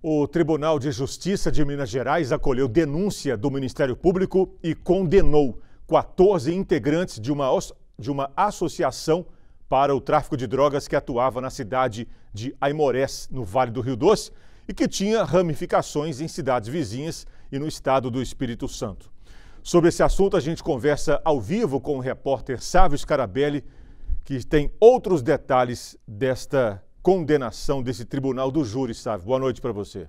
O Tribunal de Justiça de Minas Gerais acolheu denúncia do Ministério Público e condenou 14 integrantes de uma, de uma associação para o tráfico de drogas que atuava na cidade de Aimorés, no Vale do Rio Doce, e que tinha ramificações em cidades vizinhas e no estado do Espírito Santo. Sobre esse assunto, a gente conversa ao vivo com o repórter Sávio Scarabelli, que tem outros detalhes desta condenação desse tribunal do júri, sabe? Boa noite para você.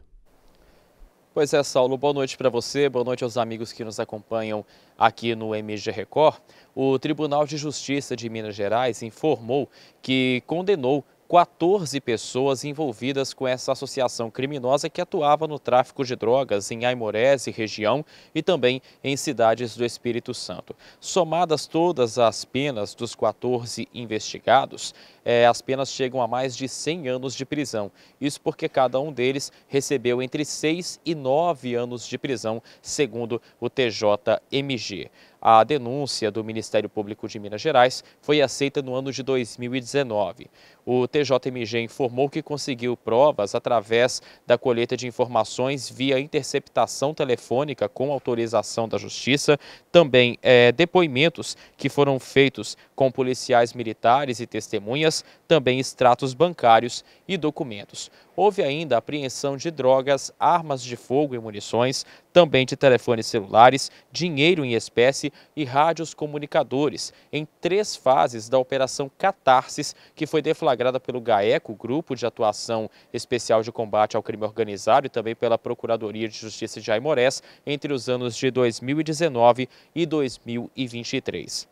Pois é, Saulo, boa noite para você, boa noite aos amigos que nos acompanham aqui no MG Record. O Tribunal de Justiça de Minas Gerais informou que condenou 14 pessoas envolvidas com essa associação criminosa que atuava no tráfico de drogas em Aimorés e região e também em cidades do Espírito Santo. Somadas todas as penas dos 14 investigados, é, as penas chegam a mais de 100 anos de prisão. Isso porque cada um deles recebeu entre 6 e 9 anos de prisão, segundo o TJMG. A denúncia do Ministério Público de Minas Gerais foi aceita no ano de 2019. O TJMG informou que conseguiu provas através da colheita de informações via interceptação telefônica com autorização da Justiça, também é, depoimentos que foram feitos com policiais militares e testemunhas, também extratos bancários e documentos. Houve ainda apreensão de drogas, armas de fogo e munições, também de telefones celulares, dinheiro em espécie e rádios comunicadores, em três fases da Operação Catarsis, que foi deflagrada pelo GAECO, Grupo de Atuação Especial de Combate ao Crime Organizado, e também pela Procuradoria de Justiça de Aimorés, entre os anos de 2019 e 2023.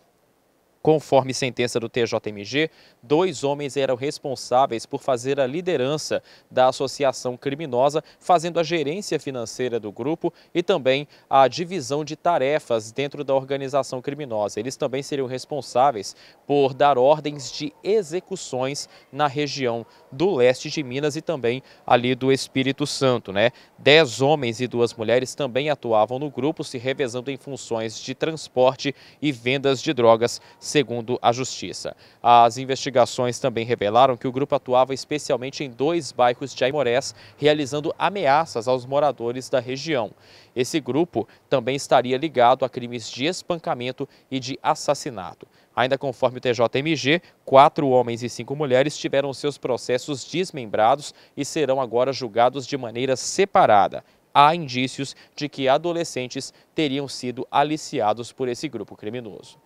Conforme sentença do TJMG, dois homens eram responsáveis por fazer a liderança da associação criminosa, fazendo a gerência financeira do grupo e também a divisão de tarefas dentro da organização criminosa. Eles também seriam responsáveis por dar ordens de execuções na região do leste de Minas e também ali do Espírito Santo. Né? Dez homens e duas mulheres também atuavam no grupo, se revezando em funções de transporte e vendas de drogas segundo a Justiça. As investigações também revelaram que o grupo atuava especialmente em dois bairros de Aimorés, realizando ameaças aos moradores da região. Esse grupo também estaria ligado a crimes de espancamento e de assassinato. Ainda conforme o TJMG, quatro homens e cinco mulheres tiveram seus processos desmembrados e serão agora julgados de maneira separada. Há indícios de que adolescentes teriam sido aliciados por esse grupo criminoso.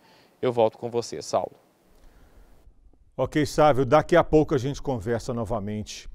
Eu volto com você, Saulo. Ok, Sávio, daqui a pouco a gente conversa novamente.